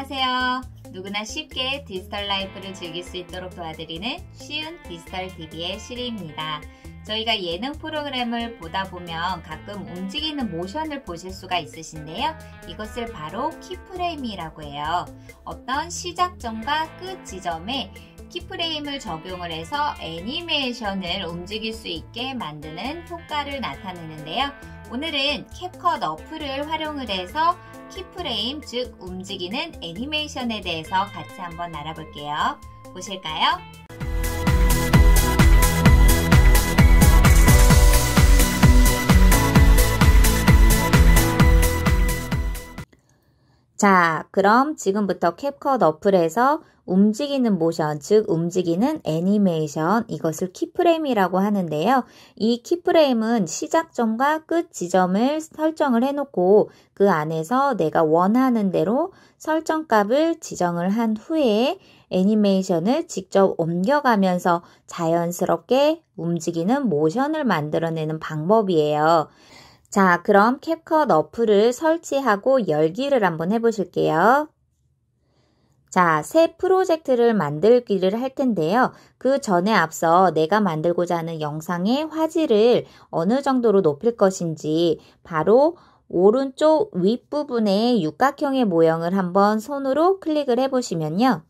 안녕하세요. 누구나 쉽게 디지털 라이프를 즐길 수 있도록 도와드리는 쉬운 디지털 TV의 시리입니다. 저희가 예능 프로그램을 보다 보면 가끔 움직이는 모션을 보실 수가 있으신데요. 이것을 바로 키프레임이라고 해요. 어떤 시작점과 끝 지점에 키프레임을 적용을 해서 애니메이션을 움직일 수 있게 만드는 효과를 나타내는데요. 오늘은 캡컷 어플을 활용을 해서 키프레임 즉 움직이는 애니메이션에 대해서 같이 한번 알아볼게요. 보실까요? 자, 그럼 지금부터 캡컷 어플에서 움직이는 모션, 즉 움직이는 애니메이션 이것을 키프레임이라고 하는데요. 이 키프레임은 시작점과 끝 지점을 설정을 해놓고 그 안에서 내가 원하는 대로 설정값을 지정을 한 후에 애니메이션을 직접 옮겨가면서 자연스럽게 움직이는 모션을 만들어내는 방법이에요. 자, 그럼 캡컷 어플을 설치하고 열기를 한번 해보실게요. 자, 새 프로젝트를 만들기를 할 텐데요. 그 전에 앞서 내가 만들고자 하는 영상의 화질을 어느 정도로 높일 것인지 바로 오른쪽 윗부분에 육각형의 모형을 한번 손으로 클릭을 해보시면요.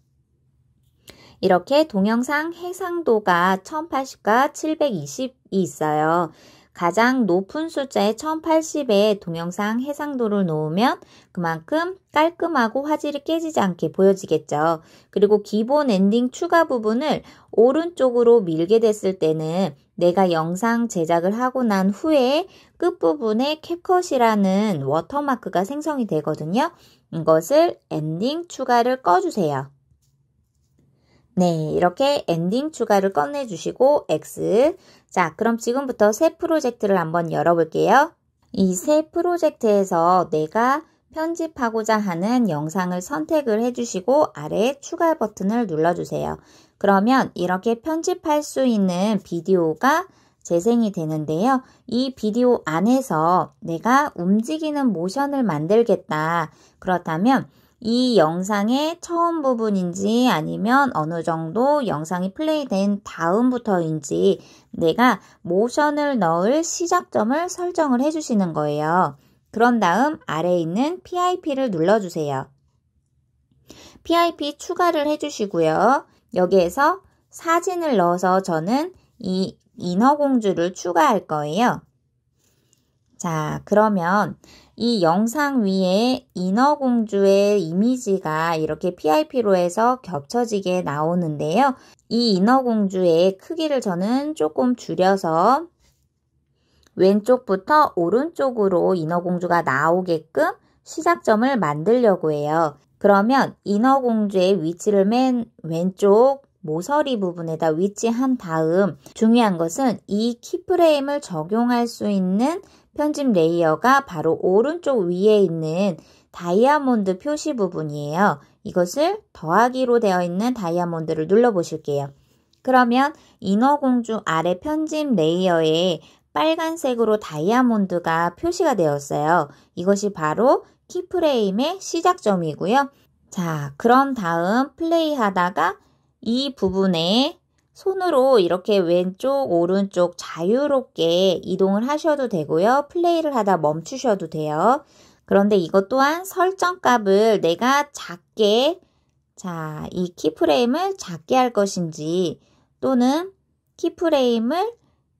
이렇게 동영상 해상도가 1080과 720이 있어요. 가장 높은 숫자의 1080에 동영상 해상도를 놓으면 그만큼 깔끔하고 화질이 깨지지 않게 보여지겠죠. 그리고 기본 엔딩 추가 부분을 오른쪽으로 밀게 됐을 때는 내가 영상 제작을 하고 난 후에 끝부분에 캡컷이라는 워터마크가 생성이 되거든요. 이것을 엔딩 추가를 꺼주세요. 네, 이렇게 엔딩 추가를 꺼내주시고 X. 자, 그럼 지금부터 새 프로젝트를 한번 열어볼게요. 이 새 프로젝트에서 내가 편집하고자 하는 영상을 선택을 해주시고 아래 추가 버튼을 눌러주세요. 그러면 이렇게 편집할 수 있는 비디오가 재생이 되는데요. 이 비디오 안에서 내가 움직이는 모션을 만들겠다. 그렇다면 이 영상의 처음 부분인지 아니면 어느 정도 영상이 플레이된 다음부터인지 내가 모션을 넣을 시작점을 설정을 해주시는 거예요. 그런 다음 아래에 있는 PIP를 눌러주세요. PIP 추가를 해주시고요. 여기에서 사진을 넣어서 저는 이 인어공주를 추가할 거예요. 자, 그러면 이 영상 위에 인어공주의 이미지가 이렇게 PIP로 해서 겹쳐지게 나오는데요. 이 인어공주의 크기를 저는 조금 줄여서 왼쪽부터 오른쪽으로 인어공주가 나오게끔 시작점을 만들려고 해요. 그러면 인어공주의 위치를 맨 왼쪽 모서리 부분에다 위치한 다음 중요한 것은 이 키프레임을 적용할 수 있는 편집 레이어가 바로 오른쪽 위에 있는 다이아몬드 표시 부분이에요. 이것을 더하기로 되어 있는 다이아몬드를 눌러 보실게요. 그러면 인어공주 아래 편집 레이어에 빨간색으로 다이아몬드가 표시가 되었어요. 이것이 바로 키프레임의 시작점이고요. 자, 그런 다음 플레이하다가 이 부분에 손으로 이렇게 왼쪽, 오른쪽 자유롭게 이동을 하셔도 되고요. 플레이를 하다 멈추셔도 돼요. 그런데 이것 또한 설정 값을 내가 작게, 자, 이 키프레임을 작게 할 것인지 또는 키프레임을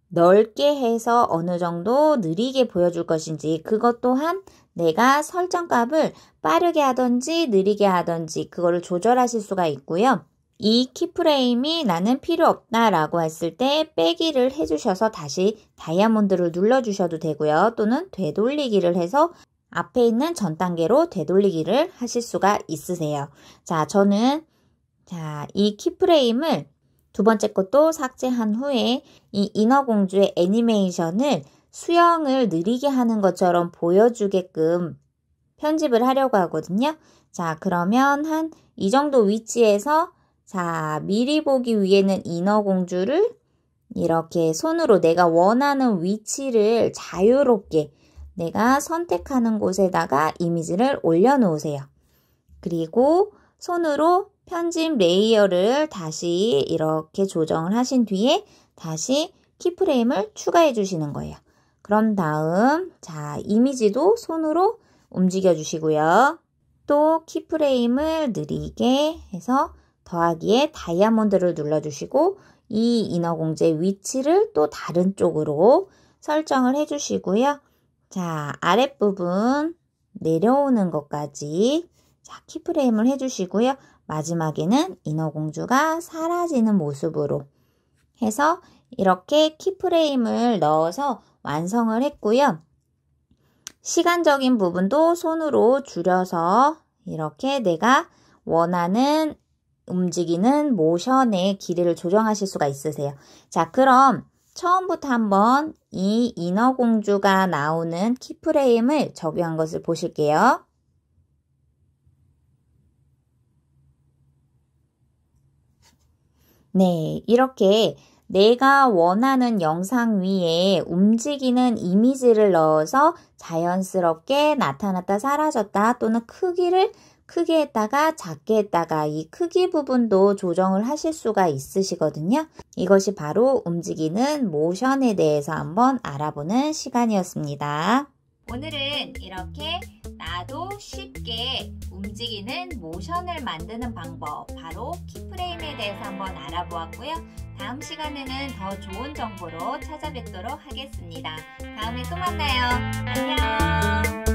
넓게 해서 어느 정도 느리게 보여줄 것인지 그것 또한 내가 설정값을 빠르게 하든지 느리게 하든지 그거를 조절하실 수가 있고요. 이 키프레임이 나는 필요 없다 라고 했을 때 빼기를 해주셔서 다시 다이아몬드를 눌러주셔도 되고요. 또는 되돌리기를 해서 앞에 있는 전 단계로 되돌리기를 하실 수가 있으세요. 자, 저는 자, 이 키프레임을 두 번째 것도 삭제한 후에 이 인어공주의 애니메이션을 수영을 느리게 하는 것처럼 보여주게끔 편집을 하려고 하거든요. 자, 그러면 한 이 정도 위치에서 자, 미리 보기 위에는 인어공주를 이렇게 손으로 내가 원하는 위치를 자유롭게 내가 선택하는 곳에다가 이미지를 올려놓으세요. 그리고 손으로 편집 레이어를 다시 이렇게 조정을 하신 뒤에 다시 키프레임을 추가해 주시는 거예요. 그런 다음 자 이미지도 손으로 움직여 주시고요. 또 키프레임을 느리게 해서 더하기에 다이아몬드를 눌러주시고 이 인어공제 위치를 또 다른 쪽으로 설정을 해주시고요. 자, 아랫부분 내려오는 것까지 자, 키프레임을 해주시고요. 마지막에는 인어공주가 사라지는 모습으로 해서 이렇게 키프레임을 넣어서 완성을 했고요. 시간적인 부분도 손으로 줄여서 이렇게 내가 원하는 움직이는 모션의 길이를 조정하실 수가 있으세요. 자, 그럼 처음부터 한번 이 인어공주가 나오는 키프레임을 적용한 것을 보실게요. 네, 이렇게 내가 원하는 영상 위에 움직이는 이미지를 넣어서 자연스럽게 나타났다 사라졌다 또는 크기를 크게 했다가 작게 했다가 이 크기 부분도 조정을 하실 수가 있으시거든요. 이것이 바로 움직이는 모션에 대해서 한번 알아보는 시간이었습니다. 오늘은 이렇게 나도 쉽게 움직이는 모션을 만드는 방법 바로 키프레임에 대해서 한번 알아보았고요. 다음 시간에는 더 좋은 정보로 찾아뵙도록 하겠습니다. 다음에 또 만나요. 안녕!